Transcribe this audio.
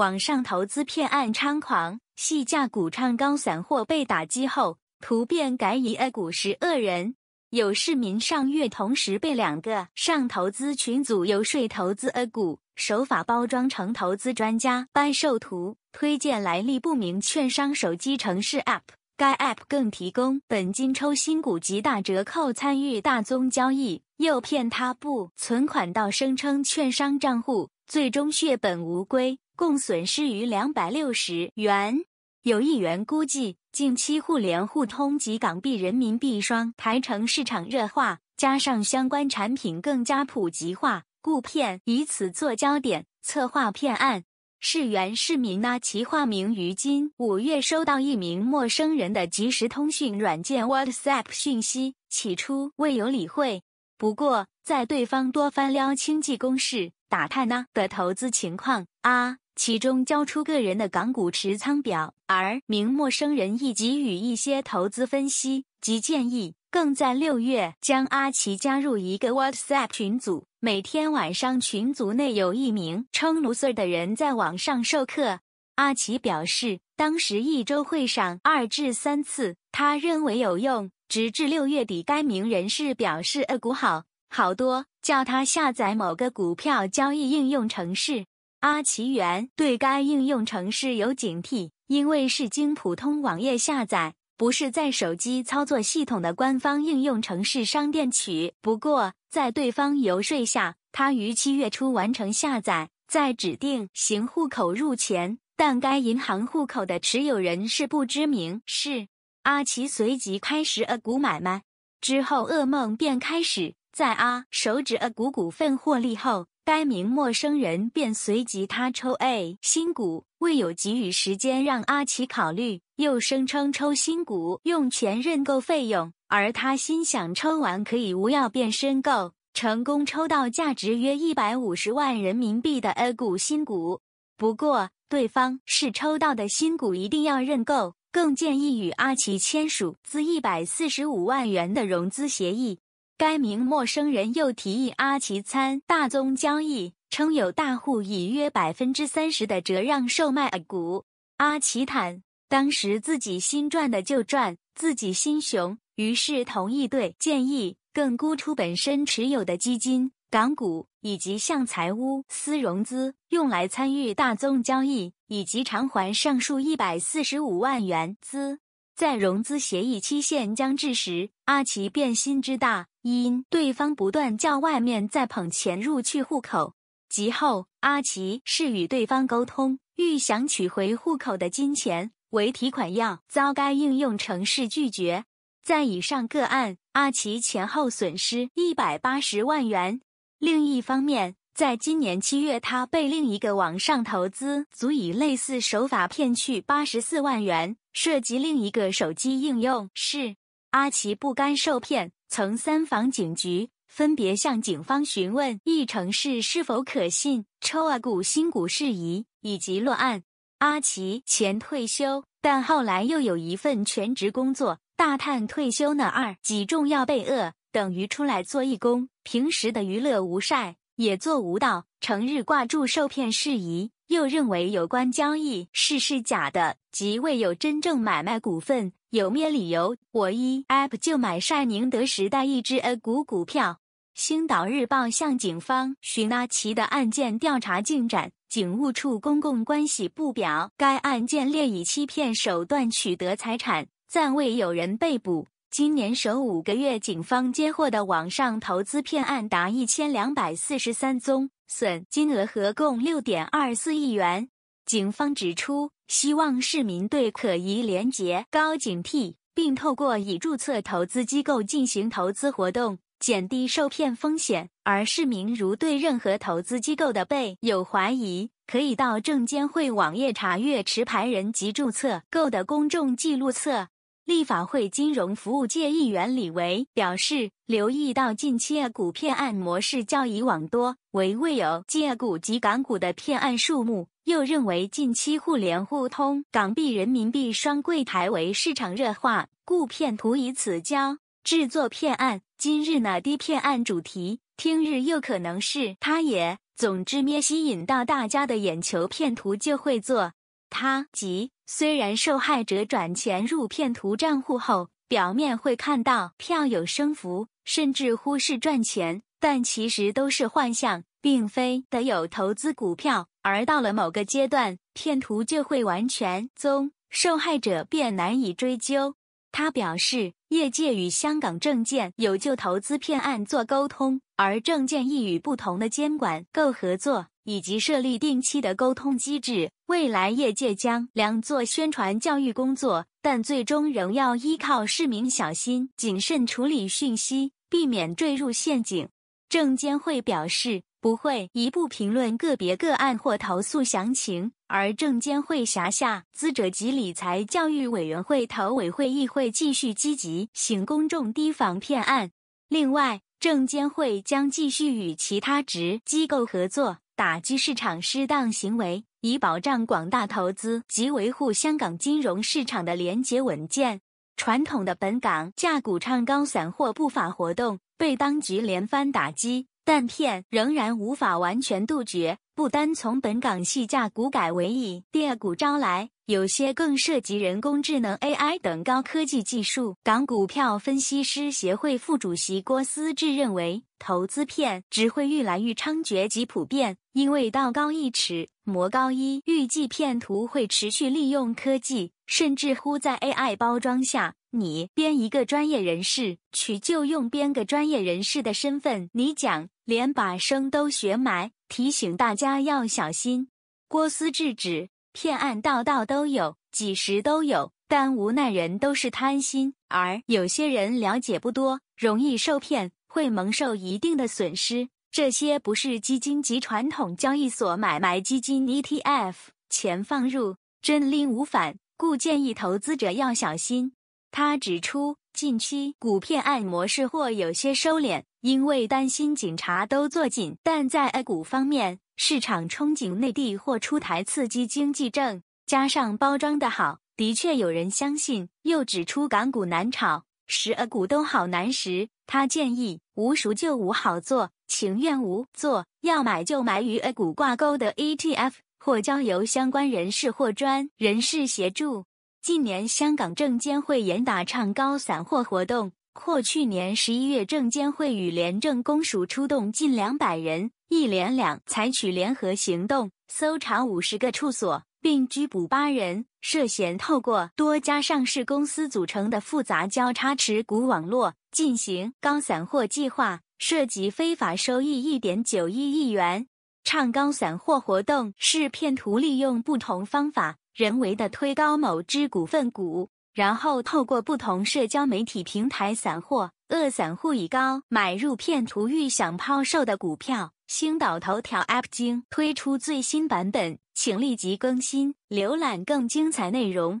网上投资骗案猖狂，戏价股唱高，散货被打击后，图片改以 A 股十恶人。有市民上月同时被两个上投资群组游说投资 A 股，手法包装成投资专家，拜授图推荐来历不明券商手机城市 app。该 app 更提供本金抽新股及大折扣参与大宗交易，诱骗他不存款到声称券商账户，最终血本无归。共损失逾两百六十元。有议员估计，近期互联互通及港币人民币双台城市场热化，加上相关产品更加普及化，故骗以此做焦点策划骗案。市原市民呢，其化名于今五月收到一名陌生人的即时通讯软件 WhatsApp 信息，起初未有理会，不过在对方多番撩清济公势，打探呢的投资情况啊。其中交出个人的港股持仓表，而名陌生人亦给予一些投资分析及建议。更在六月将阿奇加入一个 WhatsApp 群组，每天晚上群组内有一名称 l s i e r 的人在网上授课。阿奇表示，当时一周会上二至三次，他认为有用，直至六月底该名人士表示 A 股好好多，叫他下载某个股票交易应用程式。阿奇源对该应用程式有警惕，因为是经普通网页下载，不是在手机操作系统的官方应用程式商店取。不过在对方游说下，他于七月初完成下载，在指定行户口入钱，但该银行户口的持有人是不知名。是阿奇随即开始恶股买卖，之后噩梦便开始。在阿手指恶股股份获利后。该名陌生人便随即他抽 A 新股，未有给予时间让阿奇考虑，又声称抽新股用钱认购费用，而他心想抽完可以无要变申购，成功抽到价值约一百五十万人民币的 A 股新股。不过对方是抽到的新股一定要认购，更建议与阿奇签署资一百四十五万元的融资协议。该名陌生人又提议阿奇参大宗交易，称有大户以约百分之三十的折让售卖股。阿奇坦当时自己新赚的就赚，自己心雄，于是同意对建议，更估出本身持有的基金港股，以及向财务私融资，用来参与大宗交易以及偿还上述一百四十五万元资。在融资协议期限将至时，阿奇变心之大，因对方不断叫外面再捧钱入去户口。及后，阿奇是与对方沟通，欲想取回户口的金钱为提款要，遭该应用程式拒绝。在以上个案，阿奇前后损失一百八十万元。另一方面，在今年七月，他被另一个网上投资足以类似手法骗去八十四万元，涉及另一个手机应用是阿奇不甘受骗，曾三防警局分别向警方询问一城市是否可信、抽啊股新股事宜以及落案。阿奇前退休，但后来又有一份全职工作，大叹退休呢二几重要被饿，等于出来做义工，平时的娱乐无晒。也做舞蹈，成日挂住受骗事宜，又认为有关交易事是假的，即未有真正买卖股份，有咩理由？我一 app 就买晒宁德时代一只 A 股股票。星岛日报向警方询纳奇的案件调查进展，警务处公共关系部表，该案件列以欺骗手段取得财产，暂未有人被捕。今年首五个月，警方接获的网上投资骗案达一千两百四十三宗，损金额合共六点二四亿元。警方指出，希望市民对可疑连结高警惕，并透过已注册投资机构进行投资活动，减低受骗风险。而市民如对任何投资机构的被有怀疑，可以到证监会网页查阅持牌人及注册购的公众记录册。立法会金融服务界议员李维表示，留意到近期 A 股骗案模式较以往多，为未有借股及港股的骗案数目。又认为近期互联互通、港币人民币双柜台为市场热化，故骗图以此交制作骗案。今日呢低骗案主题，听日又可能是他也。总之，咩吸引到大家的眼球，骗图就会做。他即虽然受害者转钱入骗徒账户后，表面会看到票有升幅，甚至忽视赚钱，但其实都是幻象，并非得有投资股票，而到了某个阶段，骗徒就会完全踪，受害者便难以追究。他表示，业界与香港证监有就投资骗案做沟通，而证监亦与不同的监管构合作。以及设立定期的沟通机制，未来业界将两做宣传教育工作，但最终仍要依靠市民小心谨慎处理讯息，避免坠入陷阱。证监会表示不会一步评论个别个案或投诉详情，而证监会辖下资者及理财教育委员会投委会议会继续积极请公众提防骗案。另外，证监会将继续与其他直机构合作。打击市场失当行为，以保障广大投资及维护香港金融市场的廉洁稳健。传统的本港价股唱高散货不法活动被当局连番打击。但片仍然无法完全杜绝，不单从本港戏价股改为第二股招来，有些更涉及人工智能 AI 等高科技技术。港股票分析师协会副主席郭思志认为，投资片只会愈来愈猖獗及普遍，因为道高一尺，魔高一。预计骗徒会持续利用科技，甚至乎在 AI 包装下，你编一个专业人士，取就用编个专业人士的身份，你讲。连把声都学埋，提醒大家要小心。郭思制止骗案，道道都有，几时都有，但无奈人都是贪心，而有些人了解不多，容易受骗，会蒙受一定的损失。这些不是基金及传统交易所买卖基金 ETF，钱放入真拎无返，故建议投资者要小心。他指出，近期股骗案模式或有些收敛。因为担心警察都坐紧，但在 A 股方面，市场憧憬内地或出台刺激经济政，加上包装的好，的确有人相信。又指出港股难炒，十 A 股都好难时，他建议无熟就无好做，情愿无做，要买就买与 A 股挂钩的 ETF，或交由相关人士或专业人士协助。近年香港证监会严打唱高散货活动。或去年十一月，证监会与廉政公署出动近两百人，一连两采取联合行动，搜查五十个处所，并拘捕八人，涉嫌透过多家上市公司组成的复杂交叉持股网络进行高散货计划，涉及非法收益一点九一亿元。唱高散货活动是骗徒利用不同方法人为的推高某只股份股。然后透过不同社交媒体平台，散货，恶散户以高买入、骗图欲想抛售的股票。星岛头条 App 精推出最新版本，请立即更新，浏览更精彩内容。